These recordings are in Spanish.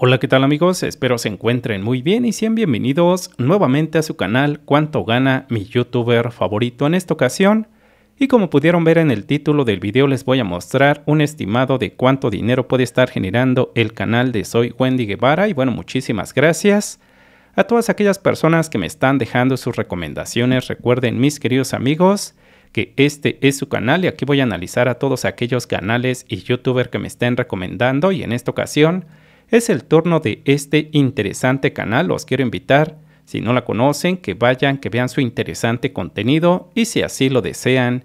Hola, ¿qué tal amigos? Espero se encuentren muy bien y sean bienvenidos nuevamente a su canal Cuánto gana mi youtuber favorito en esta ocasión. Y como pudieron ver en el título del video les voy a mostrar un estimado de cuánto dinero puede estar generando el canal de Soy Wendy Guevara y bueno, muchísimas gracias. A todas aquellas personas que me están dejando sus recomendaciones, recuerden mis queridos amigos que este es su canal y aquí voy a analizar a todos aquellos canales y youtuber que me estén recomendando y en esta ocasión es el turno de este interesante canal, los quiero invitar, si no la conocen, que vayan, que vean su interesante contenido y si así lo desean,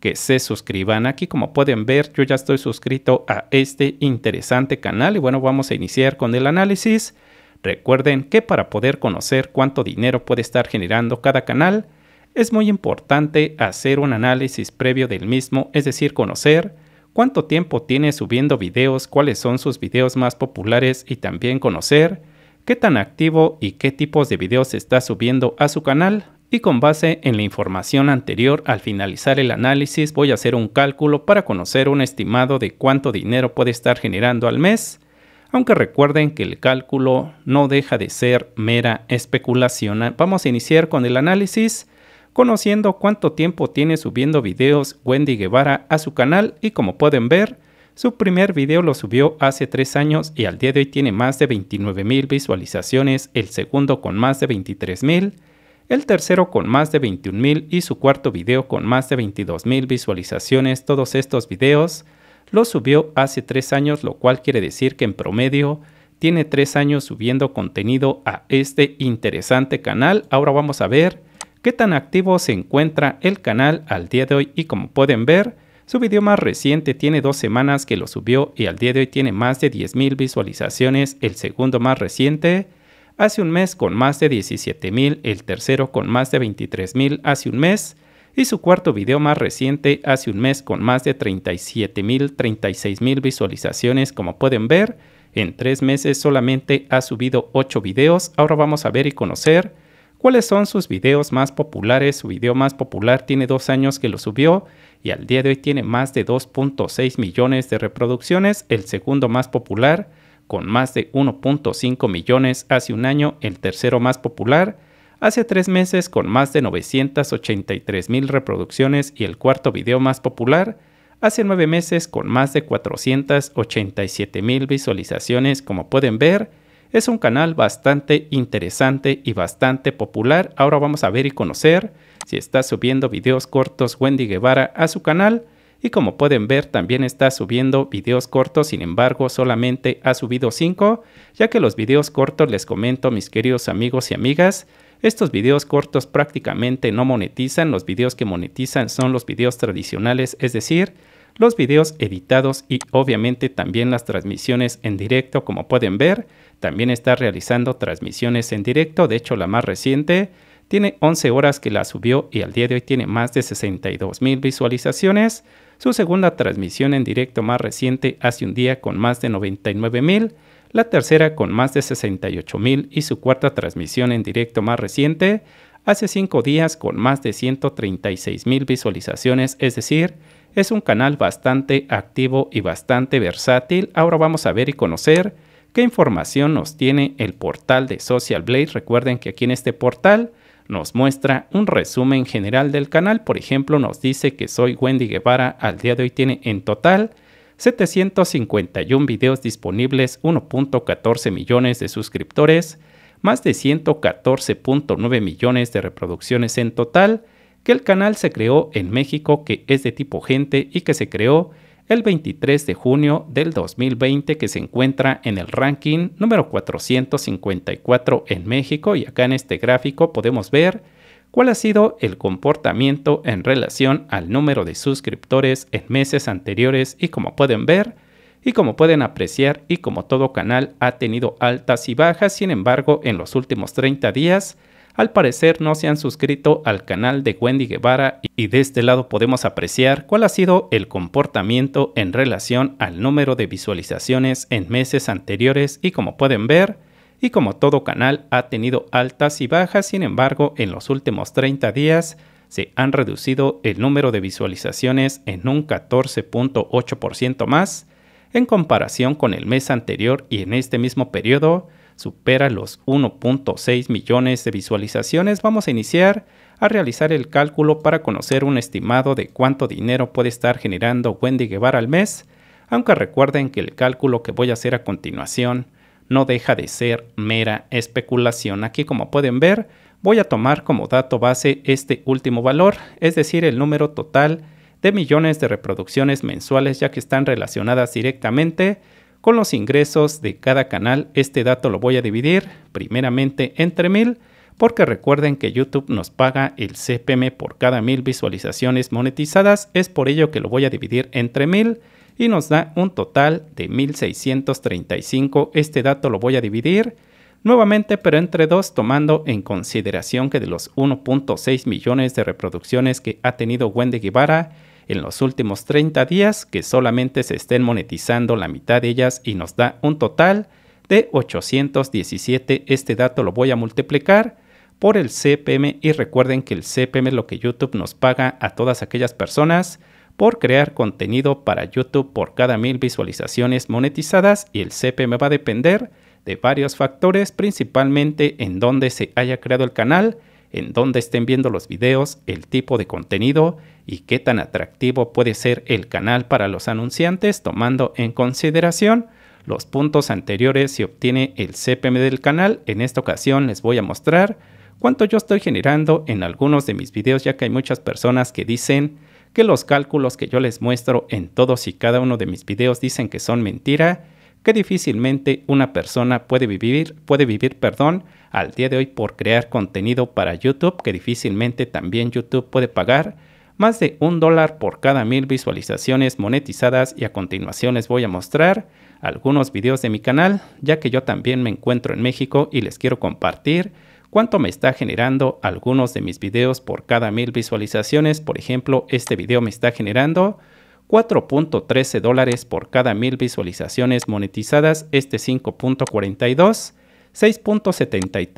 que se suscriban. Aquí como pueden ver, yo ya estoy suscrito a este interesante canal y bueno, vamos a iniciar con el análisis. Recuerden que para poder conocer cuánto dinero puede estar generando cada canal, es muy importante hacer un análisis previo del mismo, es decir, conocer cuánto tiempo tiene subiendo videos, cuáles son sus videos más populares y también conocer qué tan activo y qué tipos de videos está subiendo a su canal y con base en la información anterior al finalizar el análisis voy a hacer un cálculo para conocer un estimado de cuánto dinero puede estar generando al mes, aunque recuerden que el cálculo no deja de ser mera especulación. Vamos a iniciar con el análisis conociendo cuánto tiempo tiene subiendo videos Wendy Guevara a su canal y como pueden ver, su primer video lo subió hace 3 años y al día de hoy tiene más de 29.000 visualizaciones, el segundo con más de 23.000, el tercero con más de 21.000 y su cuarto video con más de 22.000 visualizaciones. Todos estos videos lo subió hace 3 años, lo cual quiere decir que en promedio tiene 3 años subiendo contenido a este interesante canal. Ahora vamos a ver qué tan activo se encuentra el canal al día de hoy y como pueden ver, su video más reciente tiene dos semanas que lo subió y al día de hoy tiene más de 10.000 visualizaciones, el segundo más reciente, hace un mes con más de 17.000, el tercero con más de 23.000 hace un mes y su cuarto video más reciente hace un mes con más de 37.000, 36.000 visualizaciones como pueden ver. En tres meses solamente ha subido 8 videos. Ahora vamos a ver y conocer cuáles son sus videos más populares. Su video más popular tiene dos años que lo subió y al día de hoy tiene más de 2.6 millones de reproducciones. El segundo más popular con más de 1.5 millones hace un año. El tercero más popular hace tres meses con más de 983 mil reproducciones y el cuarto video más popular hace nueve meses con más de 487 mil visualizaciones como pueden ver. Es un canal bastante interesante y bastante popular. Ahora vamos a ver y conocer si está subiendo videos cortos Wendy Guevara a su canal. Y como pueden ver, también está subiendo videos cortos, sin embargo, solamente ha subido 5, ya que los videos cortos, les comento mis queridos amigos y amigas, estos videos cortos prácticamente no monetizan, los videos que monetizan son los videos tradicionales, es decir, los videos editados y obviamente también las transmisiones en directo como pueden ver. También está realizando transmisiones en directo, de hecho la más reciente tiene 11 horas que la subió y al día de hoy tiene más de 62 mil visualizaciones. Su segunda transmisión en directo más reciente hace un día con más de 99 mil, la tercera con más de 68.000. mil y su cuarta transmisión en directo más reciente hace 5 días con más de 136 mil visualizaciones, es decir, es un canal bastante activo y bastante versátil. Ahora vamos a ver y conocer qué información nos tiene el portal de Social Blade. Recuerden que aquí en este portal nos muestra un resumen general del canal. Por ejemplo, nos dice que soy Wendy Guevara. Al día de hoy tiene en total 751 videos disponibles, 1.14 millones de suscriptores, más de 114.9 millones de reproducciones en total, que el canal se creó en México, que es de tipo gente y que se creó el 23 de junio del 2020, que se encuentra en el ranking número 454 en México. Y acá en este gráfico podemos ver cuál ha sido el comportamiento en relación al número de suscriptores en meses anteriores y como pueden ver, y como pueden apreciar y como todo canal ha tenido altas y bajas, sin embargo en los últimos 30 días al parecer no se han suscrito al canal de Wendy Guevara y de este lado podemos apreciar cuál ha sido el comportamiento en relación al número de visualizaciones en meses anteriores y como pueden ver, y como todo canal ha tenido altas y bajas, sin embargo en los últimos 30 días se han reducido el número de visualizaciones en un 14.8% más en comparación con el mes anterior y en este mismo periodo supera los 1.6 millones de visualizaciones, vamos a iniciar a realizar el cálculo para conocer un estimado de cuánto dinero puede estar generando Wendy Guevara al mes, aunque recuerden que el cálculo que voy a hacer a continuación no deja de ser mera especulación. Aquí como pueden ver, voy a tomar como dato base este último valor, es decir, el número total de millones de reproducciones mensuales ya que están relacionadas directamente con los ingresos de cada canal. Este dato lo voy a dividir primeramente entre mil porque recuerden que YouTube nos paga el CPM por cada mil visualizaciones monetizadas, es por ello que lo voy a dividir entre mil y nos da un total de 1635. Este dato lo voy a dividir nuevamente pero entre dos tomando en consideración que de los 1.6 millones de reproducciones que ha tenido Wendy Guevara en los últimos 30 días que solamente se estén monetizando la mitad de ellas y nos da un total de 817. Este dato lo voy a multiplicar por el CPM y recuerden que el CPM es lo que YouTube nos paga a todas aquellas personas por crear contenido para YouTube por cada mil visualizaciones monetizadas y el CPM va a depender de varios factores, principalmente en dónde se haya creado el canal, en dónde estén viendo los videos, el tipo de contenido y qué tan atractivo puede ser el canal para los anunciantes, tomando en consideración los puntos anteriores si obtiene el CPM del canal. En esta ocasión les voy a mostrar cuánto yo estoy generando en algunos de mis videos, ya que hay muchas personas que dicen que los cálculos que yo les muestro en todos y cada uno de mis videos dicen que son mentira que difícilmente una persona puede vivir, puede vivir, perdón, al día de hoy por crear contenido para YouTube, que difícilmente también YouTube puede pagar más de un dólar por cada mil visualizaciones monetizadas y a continuación les voy a mostrar algunos videos de mi canal, ya que yo también me encuentro en México y les quiero compartir cuánto me está generando algunos de mis videos por cada mil visualizaciones. Por ejemplo, este video me está generando 4.13 dólares por cada mil visualizaciones monetizadas, este 5.42, 6.73,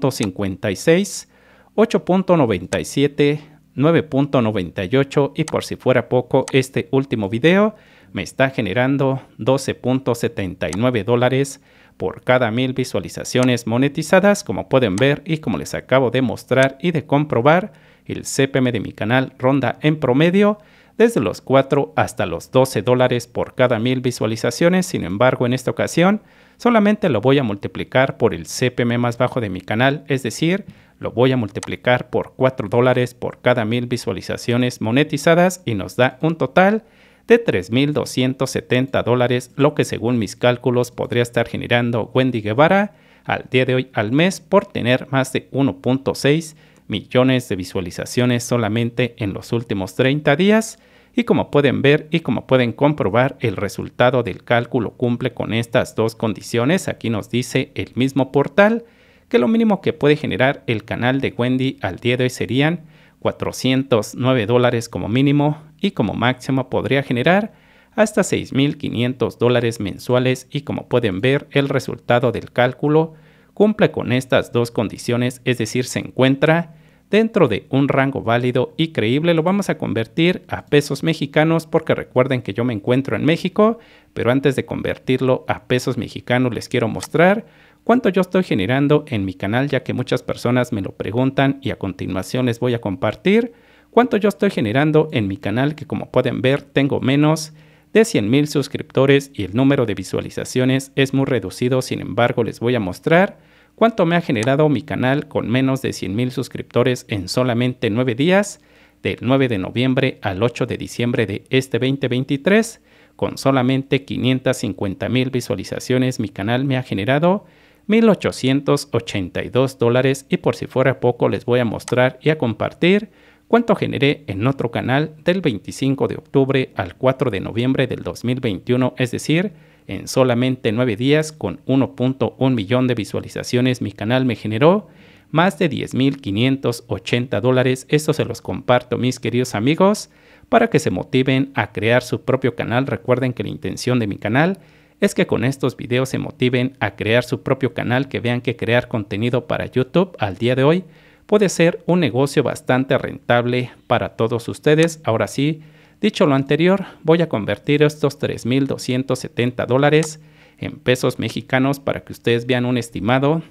7.56, 8.97, 9.98 y por si fuera poco, este último video me está generando 12.79 dólares por cada mil visualizaciones monetizadas, como pueden ver y como les acabo de mostrar y de comprobar, el CPM de mi canal ronda en promedio desde los 4 hasta los 12 dólares por cada mil visualizaciones, sin embargo en esta ocasión solamente lo voy a multiplicar por el CPM más bajo de mi canal, es decir, lo voy a multiplicar por 4 dólares por cada mil visualizaciones monetizadas y nos da un total de 3.270 dólares, lo que según mis cálculos podría estar generando Wendy Guevara al día de hoy al mes por tener más de 1.6 millones de visualizaciones solamente en los últimos 30 días, y como pueden ver y como pueden comprobar, el resultado del cálculo cumple con estas dos condiciones. Aquí nos dice el mismo portal que lo mínimo que puede generar el canal de Wendy al día de hoy serían 409 dólares como mínimo y como máximo podría generar hasta 6.500 dólares mensuales y como pueden ver el resultado del cálculo cumple con estas dos condiciones, es decir, se encuentra dentro de un rango válido y creíble. Lo vamos a convertir a pesos mexicanos porque recuerden que yo me encuentro en México, pero antes de convertirlo a pesos mexicanos les quiero mostrar cuánto yo estoy generando en mi canal ya que muchas personas me lo preguntan y a continuación les voy a compartir cuánto yo estoy generando en mi canal que como pueden ver tengo menos de 100 mil suscriptores y el número de visualizaciones es muy reducido, sin embargo les voy a mostrar cuánto me ha generado mi canal con menos de 100.000 suscriptores en solamente 9 días, del 9 de noviembre al 8 de diciembre de este 2023, con solamente 550.000 visualizaciones mi canal me ha generado 1.882 dólares y por si fuera poco les voy a mostrar y a compartir cuánto generé en otro canal del 25 de octubre al 4 de noviembre del 2021, es decir, en solamente 9 días con 1.1 millón de visualizaciones. Mi canal me generó más de 10.580 dólares. Esto se los comparto mis queridos amigos para que se motiven a crear su propio canal. Recuerden que la intención de mi canal es que con estos videos se motiven a crear su propio canal, que vean que crear contenido para YouTube al día de hoy puede ser un negocio bastante rentable para todos ustedes. Ahora sí, Dicho lo anterior, voy a convertir estos 3.270 dólares en pesos mexicanos para que ustedes vean un estimado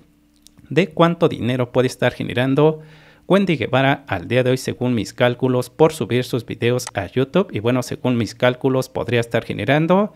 de cuánto dinero puede estar generando Wendy Guevara al día de hoy según mis cálculos por subir sus videos a YouTube y bueno, según mis cálculos podría estar generando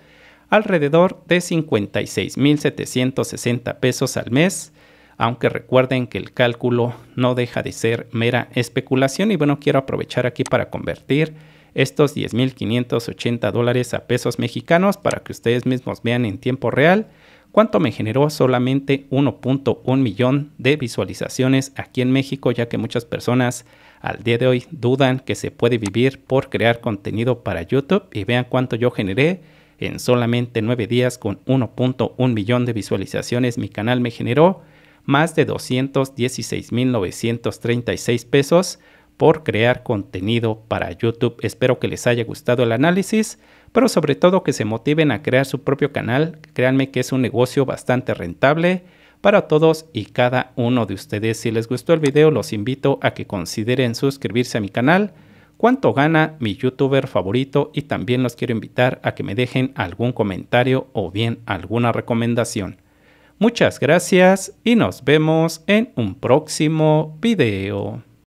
alrededor de 56.760 pesos al mes, aunque recuerden que el cálculo no deja de ser mera especulación y bueno, quiero aprovechar aquí para convertir estos 10.580 dólares a pesos mexicanos para que ustedes mismos vean en tiempo real cuánto me generó solamente 1.1 millón de visualizaciones aquí en México, ya que muchas personas al día de hoy dudan que se puede vivir por crear contenido para YouTube y vean cuánto yo generé en solamente 9 días con 1.1 millón de visualizaciones. Mi canal me generó más de 216.936 pesos por crear contenido para YouTube. Espero que les haya gustado el análisis, pero sobre todo que se motiven a crear su propio canal. Créanme que es un negocio bastante rentable para todos y cada uno de ustedes. Si les gustó el video, los invito a que consideren suscribirse a mi canal, cuánto gana mi youtuber favorito y también los quiero invitar a que me dejen algún comentario o bien alguna recomendación. Muchas gracias y nos vemos en un próximo video.